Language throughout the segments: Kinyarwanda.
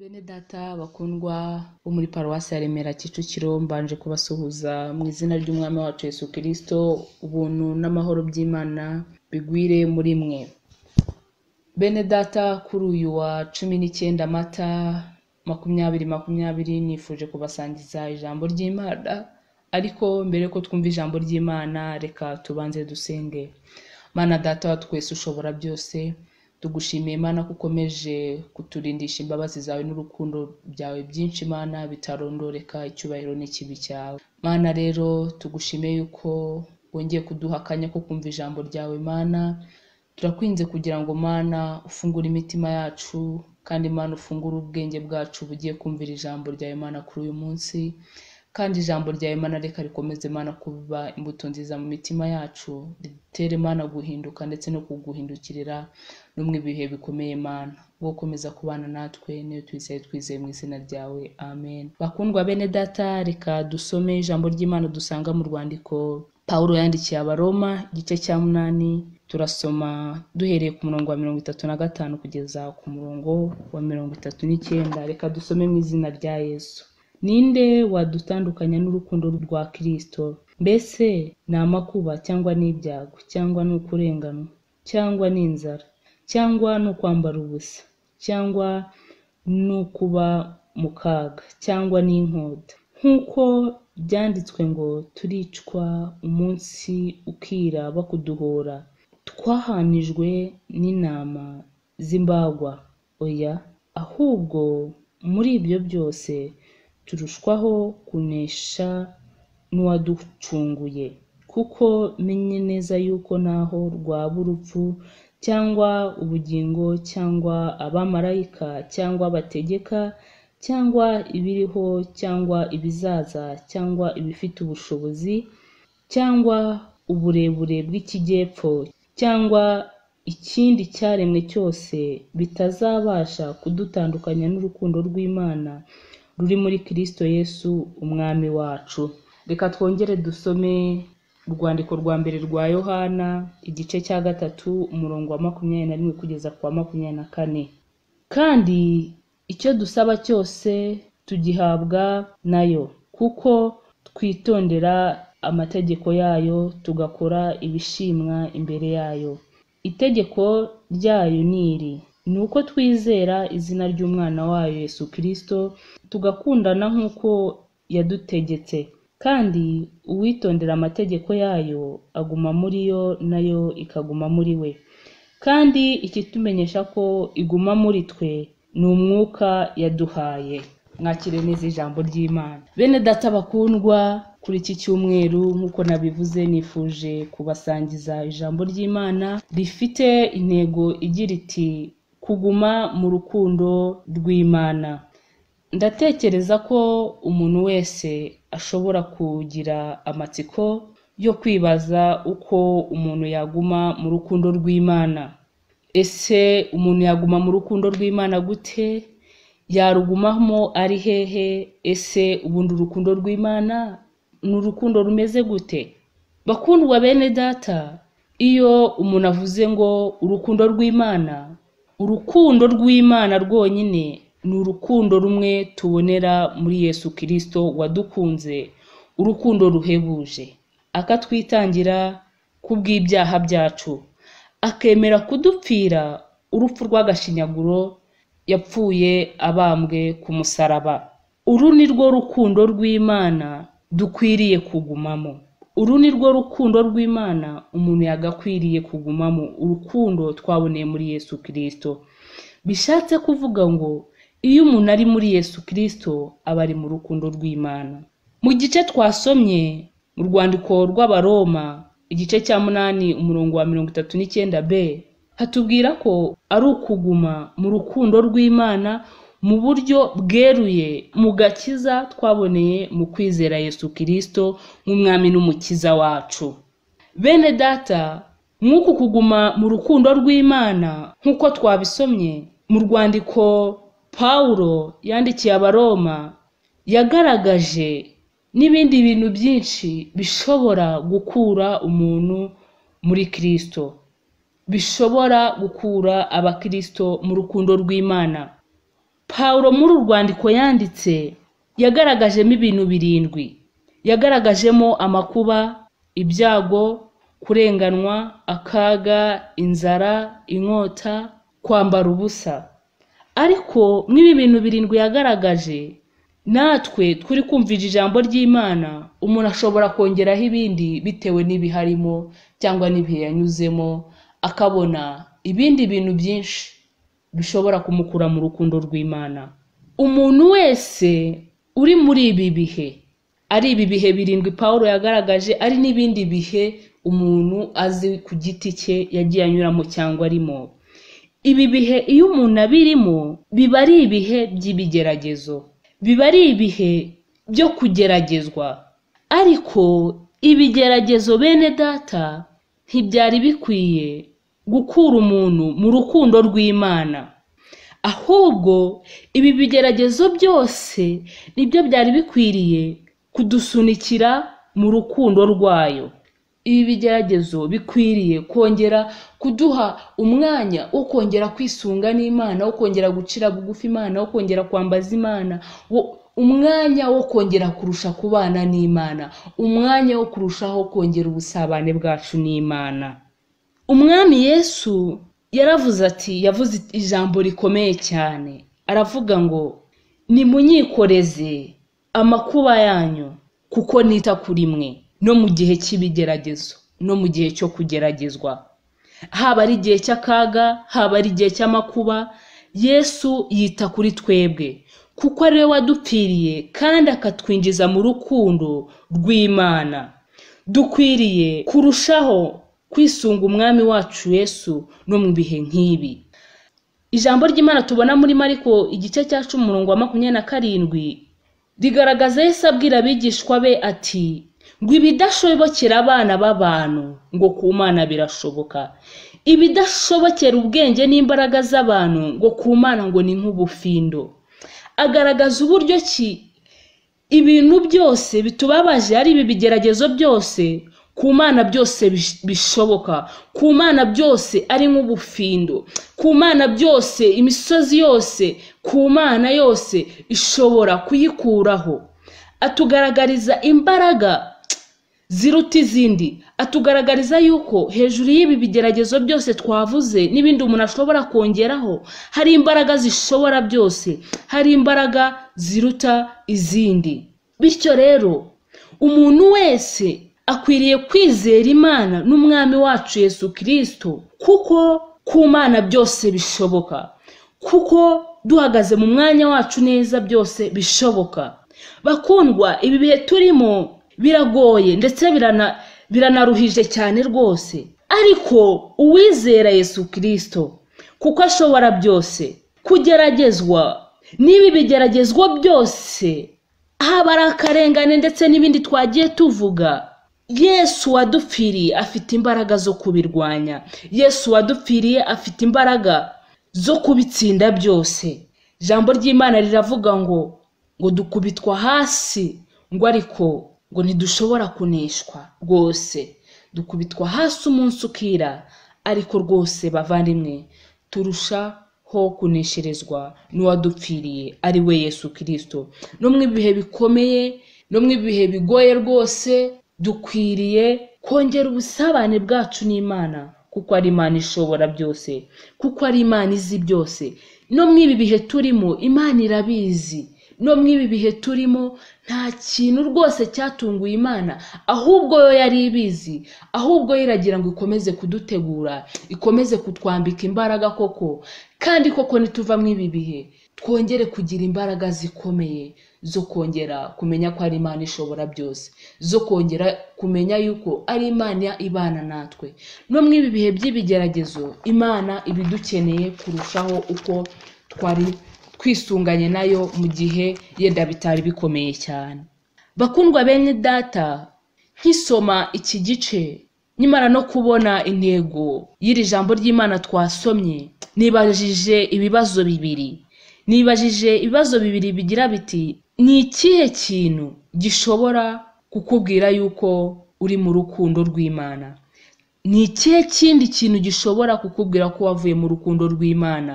Bene data bakundwa bo muri paruwasi ya Remera Kicukiro mbanje kubasuhuza mu izina ry'Umwami wacu Yesu Kristo ubuntu n'amahoro by'Imana bigwire muri mwe Bene data kuri uyu wa cumi n'icyenda mata makumyabiri makumyabiri nifuje kubasangiza ijambo ry'Imana ariko mbere ko twumva ijambo ry'Imana reka tubanze dusenge Mana data wa twese ushobora byose tugushimiye imana ko ukomeje kuturindisha imbabazi zawe n'urukundo byawe byinshi imana bitarondoreka icyubahiro n'ikibi cyawe mana rero tugushimiye yuko wongeye kuduha akanya ko kumva ijambo ryawe mana turakwinze kugira ngo mana ufungure imitima yacu kandi mana ufungure ubwenge bwacu bugiye kumvira ijambo ryawe mana kuri uyu munsi kandi ijambo ryawe mana reka rikomeze mana kuba imbuto nziza mu mitima yacu ritere mana guhinduka ndetse no kuguhindukirira no mu ibihe bikomeye mana wo kubana natwe niyo twizaye twizeye mu izina ryawe amen bakundwa bene data reka dusome ijambo ry'imana dusanga mu rwandiko pawulo yandikiye abaroma igice cya munani turasoma duhereye ku murongo wa mirongo itatu na gatanu kugeza ku murongo wa mirongo itatu n'icyenda reka dusome mu izina rya yesu ninde wadutandukanya n'urukundo rwa Kristo mbese ni amakuba cyangwa n’ibyago, cyangwa ni ukurenganwa cyangwa ni inzara cyangwa ni ukwambara ubusa cyangwa ni ukuba mu kaga cyangwa ni inkota nk'uko byanditswe ngo turicwa umunsi ukira bakuduhora twahanijwe n'inama z'imbagwa oya ahubwo muri ibyo byose turushwaho kunesha n'uwaducunguye kuko menye neza yuko naho rwaba urupfu cyangwa ubugingo cyangwa abamarayika cyangwa abategeka cyangwa ibiriho cyangwa ibizaza cyangwa ibifite ubushobozi cyangwa uburebure bw'ikijyepfo cyangwa ikindi cyaremwe cyose bitazabasha kudutandukanya n'urukundo rw'Imana ruri muri Kristo Yesu umwami wacu reka twongere dusome urwandiko rwa mbere rwa yohana igice cya gatatu umurongo wa makumyabiri na rimwe kugeza ku wa makumyabiri na kane kandi icyo dusaba cyose tugihabwa nayo kuko twitondera amategeko yayo tugakora ibishimwa imbere yayo itegeko ryayo ni iri ni uko twizera izina ry'umwana wayo Yesu kirisito tugakundana nk'uko yadutegetse kandi uwitondera amategeko yayo aguma muri yo nayo ikaguma muri we kandi ikitumenyesha ko iguma muri twe ni umwuka yaduhaye mwakire neza ijambo ry'imana bene data bakundwa kuri iki cyumweru nk'uko nabivuze nifuje kubasangiza ijambo ry'imana rifite intego igira iti kuguma mu rukundo rw'imana ndatekereza ko umuntu wese ashobora kugira amatsiko yo kwibaza uko umuntu yaguma mu rukundo rw'imana ese umuntu yaguma mu rukundo rw'imana gute yarugumamo ari hehe ese ubundi urukundo rw'imana ni urukundo rumeze gute bakundwa bene data iyo umuntu avuze ngo urukundo rw'imana urukundo rw'imana rwonyine ni urukundo rumwe tubonera muri yesu kirisito wadukunze urukundo ruhebuje akatwitangira kubw'ibyaha byacu akemera kudupfira urupfu rw'agashinyaguro yapfuye abambwe ku musaraba uru ni rwo rukundo rw'imana dukwiriye kugumamo uru ni rwo rukundo rw'imana umuntu yagakwiriye kugumamo urukundo twaboneye muri yesu kirisito bishatse kuvuga ngo iyo umuntu ari muri yesu kirisito aba ari mu rukundo rw'imana mu gice twasomye mu rwandiko rw'abaroma igice cya munani umurongo wa mirongo itatu n'icyenda b hatubwira ko ari ukuguma mu rukundo rw'imana mu buryo bweruye mu gakiza twaboneye mu kwizera yesu kirisito nk'umwami n'umukiza wacu bene data nk'uku kuguma mu rukundo rw'imana nk'uko twabisomye mu rwandiko pawulo yandikiye abaroma yagaragaje n'ibindi bintu byinshi bishobora gukura umuntu muri kirisito bishobora gukura abakirisito mu rukundo rw'imana Pawulo muri rwandiko yanditse yagaragajemo ibintu birindwi yagaragajemo amakuba ibyago kurenganwa akaga inzara inkota kwambara ubusa ariko muri bintu birindwi yagaragaje natwe turi kumvira ijambo ry'imana umuntu ashobora kongeraho ibindi bitewe n'ibiharimo cyangwa n'ibihe yanyuzemo akabona ibindi bintu byinshi bishobora kumukura mu rukundo rw'imana umuntu wese uri muri ibi bihe ari ibi bihe birindwi paul yagaragaje ari n'ibindi bihe umuntu azi ku giti cye yagiye anyuramo cyangwa arimo ibi bihe iyo umuntu abirimo biba ari ibihe by'ibigeragezo biba ari ibihe byo kugeragezwa ariko ibigeragezo bene data ntibyari bikwiye gukura umuntu mu rukundo rw'imana ahubwo ibi bigeragezo byose nibyo byari bikwiriye kudusunikira mu rukundo rwayo ibi bigeragezo bikwiriye kongera kuduha umwanya wo kongera kwisunga n'imana wo kongera gucira bugufi imana wo kongera kwambaza imana umwanya wo kongera kurusha kubana n'imana umwanya wo kurushaho kongera ubusabane bwacu n'imana umwami yesu yaravuze ati yavuze ijambo rikomeye cyane aravuga ngo nimunyikoreze amakuba yanyu kuko nita kuri mwe no mu gihe cy'ibigeragezo no mu gihe cyo kugeragezwa haba ari igihe cy'akaga haba ari igihe cy'amakuba yesu yita kuri twebwe kuko ari we wadupfiriye kandi akatwinjiza mu rukundo rw'imana dukwiriye kurushaho kwisunga umwami wacu yesu no mu bihe nk'ibi ijambo ry'imana tubona muri mariko igice cya cumi umurongo wa makumyabiri na karindwi rigaragaza yesu abwira abigishwa be ati ngo ibidashobokera abana b'abantu ngo ku mana birashoboka ibidashobokera ubwenge n'imbaraga z'abantu ngo ku mana ngo ni nk'ubufindo agaragaza uburyo ki ibintu byose bitubabaje ari ibi bigeragezo byose ku mana byose bishoboka ku mana byose ari nk'ubufindo ku mana byose imisozi yose ku mana yose ishobora kuyikuraho atugaragariza imbaraga ziruta izindi atugaragariza yuko hejuru y'ibi bigeragezo byose twavuze n'ibindi umuntu ashobora kongeraho hari imbaraga zishobora byose hari imbaraga ziruta izindi bityo rero umuntu wese akwiriye kwizera imana n'umwami wacu Yesu kirisito kuko ku mana byose bishoboka kuko duhagaze mu mwanya wacu neza byose bishoboka bakundwa ibi bihe turimo biragoye ndetse birana biranaruhije cyane rwose ariko uwizera Yesu kirisito kuko ashobora byose kugeragezwa n'ibi bigeragezwa byose haba ari akarengane ndetse n'ibindi twagiye tuvuga yesu wadupfiriye afite imbaraga zo kubirwanya yesu wadupfiriye afite imbaraga zo kubitsinda byose ijambo ry'imana riravuga ngo ngo dukubitwa hasi ngo ariko ngo ntidushobora kuneshwa rwose dukubitwa hasi umunsi ukira ariko rwose bavandimwe ho kunesherezwa n'uwadupfiriye ari we yesu kirisito no mu ibihe bikomeye no mu ibihe bigoye rwose dukwiriye kongera ubusabane bwacu n'imana kuko ari imana ishobora byose kuko ari imana izi byose no mu ibi bihe turimo imana irabizi no mu ibi bihe turimo nta kintu rwose cyatunguye imana ahubwo yo yari ibizi ahubwo yo iragira ngo ikomeze kudutegura ikomeze kutwambika imbaraga koko kandi koko ntituva mu ibi bihe twongere kugira imbaraga zikomeye zo kongera kumenya ko ari imana ishobora byose zo kongera kumenya yuko ari imana ibana natwe no mu ibi bihe by'ibigeragezo imana iba kurushaho uko twari twisunganye nayo mu gihe yenda bitari bikomeye cyane bakundwa bene data nk'isoma iki gice nyimara no kubona intego y'iri jambo ry'imana twasomye nibajije ibibazo bibiri nibajije ibibazo bibiri bigira biti Ni ikihe kintu gishobora kukubwira yuko uri mu rukundo rw'Imana? Ni ikihe kindi kintu gishobora kukubwira ko wavuye mu rukundo rw'Imana?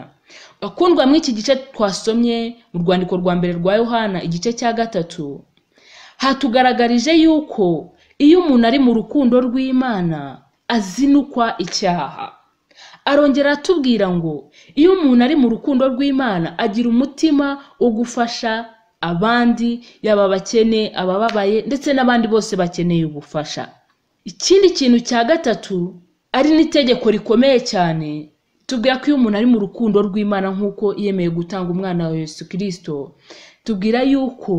Bakundwa muri iki gice twasomye mu rwandiko rwa mbere rwa Yohana igice cya gatatu, hatugaragarije yuko iyo umuntu ari mu rukundo rw'Imana azinukwa icyaha. Arongera atubwira ngo iyo umuntu ari mu rukundo rw'Imana agira umutima wo gufasha abandi yaba abakene abababaye ndetse n'abandi bose bakeneye ubufasha ikindi kintu cya gatatu ari n'itegeko rikomeye cyane tubwira ko iyo umuntu ari mu rukundo rw'imana nk'uko yemeye gutanga umwana wa Yesu kirisito tubwira yuko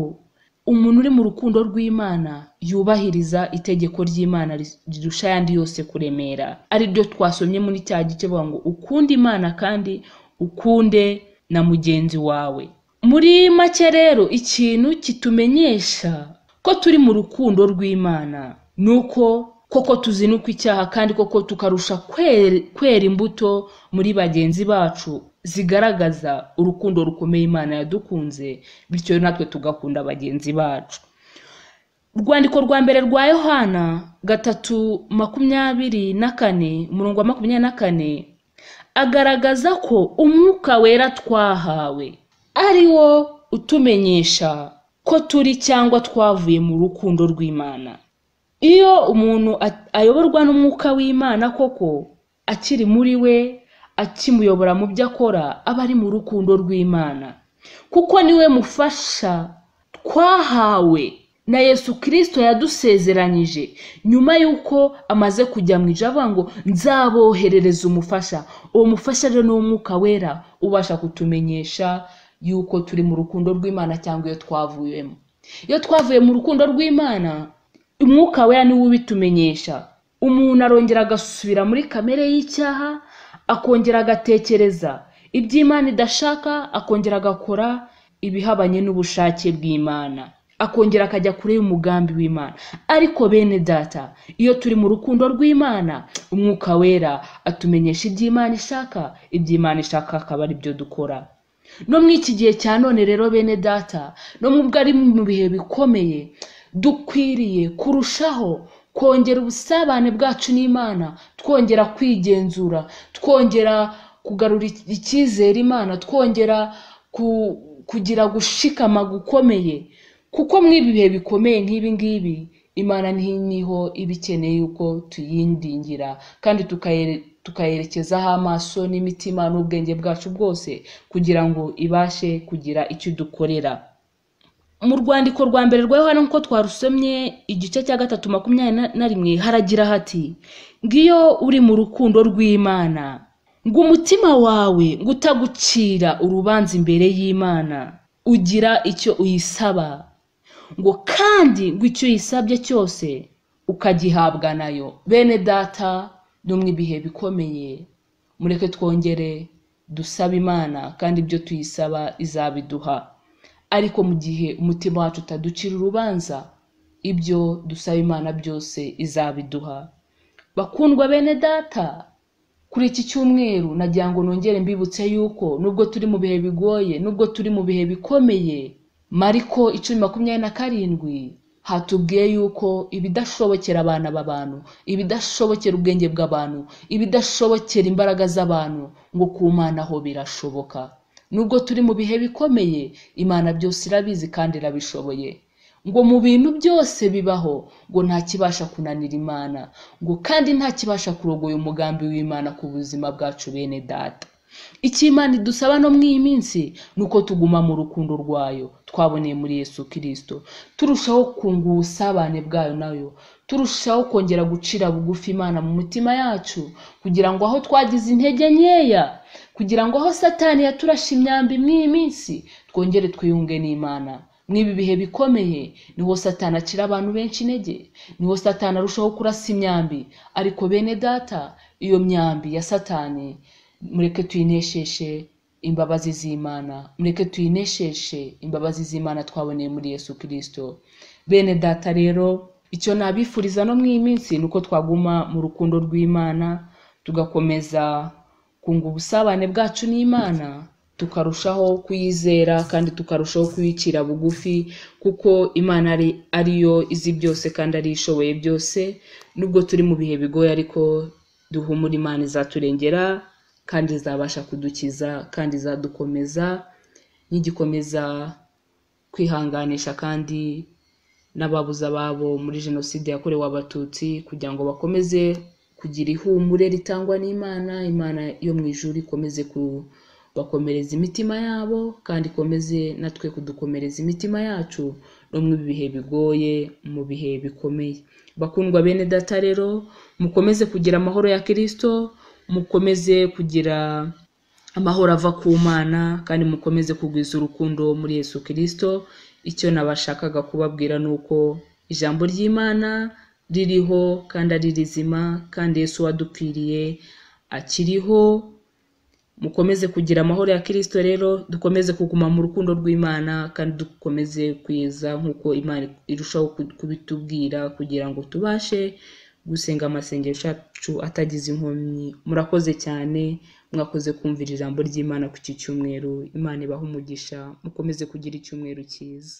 umuntu uri mu rukundo rw'imana yubahiriza itegeko ry'imana rirusha ayandi yose kuremera ari ryo twasomye muri cya gice bavuga ngo ukunda imana kandi ukunde na mugenzi wawe Muri make rero ikintu kitumenyesha ko turi mu rukundo rw'Imana ni uko koko tuzinukwa icyaha kandi koko tukarusha kwera imbuto muri bagenzi bacu zigaragaza urukundo rukomeye Imana yadukunze bityo natwe tugakunda bagenzi bacu urwandiko rwa mbere rwa yohana gatatu makumyabiri na kane umurongo wa makumyabiri na kane agaragaza ko umwuka wera twahawe ari wo utumenyesha ko turi cyangwa twavuye mu rukundo rw'imana iyo umuntu ayoborwa n'umwuka w'imana koko akiri muri we akimuyobora mu byo akora aba ari mu rukundo rw'imana kuko niwe mufasha twahawe na yesu kirisito yadusezeranyije nyuma y'uko amaze kujya mu ijoro avuga ngo nzaboherereza umufasha uwo mufasha rero ni umwuka wera ubasha kutumenyesha yuko turi mu rukundo rw'imana cyangwa iyo twavuyemo iyo twavuye mu rukundo rw'imana umwuka wera niwe ubitumenyesha umuntu arongera agasubira muri kamere y'icyaha akongera agatekereza iby'imana idashaka akongera agakora ibihabanye n'ubushake bw'imana akongera akajya kure umugambi w'imana ariko bene data iyo turi mu rukundo rw'imana umwuka wera atumenyesha iby'imana ishaka iby'imana ishaka akaba ari byo dukora no muri iki gihe cya none rero bene data no mu ari mu bihe bikomeye dukwiriye kurushaho kongera ubusabane bwacu n'imana twongera kwigenzura twongera kugarura icyizere imana twongera kugira gushikama gukomeye kuko mw'ibi bihe bikomeye nk'ibi ngibi imana niho iba ikeneye yuko tuyindingira kandi tukayerekezaho amaso n'imitima n'ubwenge bwacu bwose kugira ngo ibashe kugira icyo dukorera. mu rwandiko rwa mbere rwa yohana nk'uko twarusomye igice cya gatatu makumyabiri na rimwe haragira hati ngiyo uri mu rukundo rw'imana ngo umutima wawe ngo utagucira urubanza imbere y'imana ugira icyo uyisaba ngo kandi ngo icyo uyisabye cyose ukagihabwa nayo bene data no mu ibihe bikomeye mureke twongere dusaba imana kandi ibyo tuyisaba izabiduha ariko mu gihe umutima wacu utaducira urubanza ibyo dusaba imana byose izabiduha bakundwa bene data kuri iki cyumweru nagira ngo nongere mbibutse yuko nubwo turi mu bihe bigoye nubwo turi mu bihe bikomeye mariko icumi makumyabiri na karindwi hatubwiye yuko ibidashobokera abana b'abantu ibidashobokera ubwenge bw'abantu ibidashobokera imbaraga z'abantu ngo ku mana aho birashoboka nubwo turi mu bihe bikomeye imana byose irabizi kandi irabishoboye ngo mu bintu byose bibaho ngo nta kibasha kunanira imana ngo kandi nta kibasha kurogoya umugambi w'imana ku buzima bwacu bene data icyo idusaba no mu iyi minsi ni uko tuguma mu rukundo rwayo twaboneye muri yesu kirisito turushaho kunga ubusabane bwayo nayo turushaho kongera gucira bugufi imana mu mutima yacu kugira ngo aho twagize intege nkeya kugira ngo aho satani yaturashe imyambi mw'iyi minsi twongere twiyunge n'imana n'ibi bihe bikomeye niho Satani akira abantu benshi intege niho Satani arushaho kurasa imyambi ariko bene data iyo myambi ya satani mureke tuyineshyeshe imbabazi z'imana mureke tuyineshyeshe imbabazi z'imana twaboneye muri yesu kirisito bene data rero icyo nabifuriza no mu iminsi ni uko twaguma mu rukundo rw'imana tugakomeza kunga ubusabane bwacu n'imana tukarushaho kuyizera kandi tukarushaho kuyikira bugufi kuko imana ari yo izi byose kandi ari ishoboye byose nubwo turi mu bihe bigoye ariko duhumura imana izaturengera kandi izabasha kudukiza kandi izadukomeza n'igikomeza kwihanganisha kandi n'ababuze ababo muri jenoside yakorewe abatutsi kugira ngo bakomeze kugira ihumure ritangwa n'imana imana yo mu ijuru ikomeze kubakomereza imitima yabo kandi ikomeze natwe kudukomereza imitima yacu no mu bihe bigoye mu bihe bikomeye bakundwa bene data rero mukomeze kugira amahoro ya kirisito mukomeze kugira amahoro ava ku Mana kandi mukomeze kugwiza urukundo muri Yesu Kristo icyo nabashakaga kubabwira ni uko ijambo ry'Imana ririho kandi ari rizima kandi Yesu wadupfiriye akiriho mukomeze kugira amahoro ya Kristo rero dukomeze kuguma mu rukundo rw'Imana kandi dukomeze kwiza nk'uko Imana irushaho kubitubwira kugira ngo tubashe gusenga amasengesho yacu atagize inkomyi murakoze cyane mwakoze kumvira ijambo ry'imana ku iki cyumweru imana ibahe umugisha mukomeze kugira icyumweru cyiza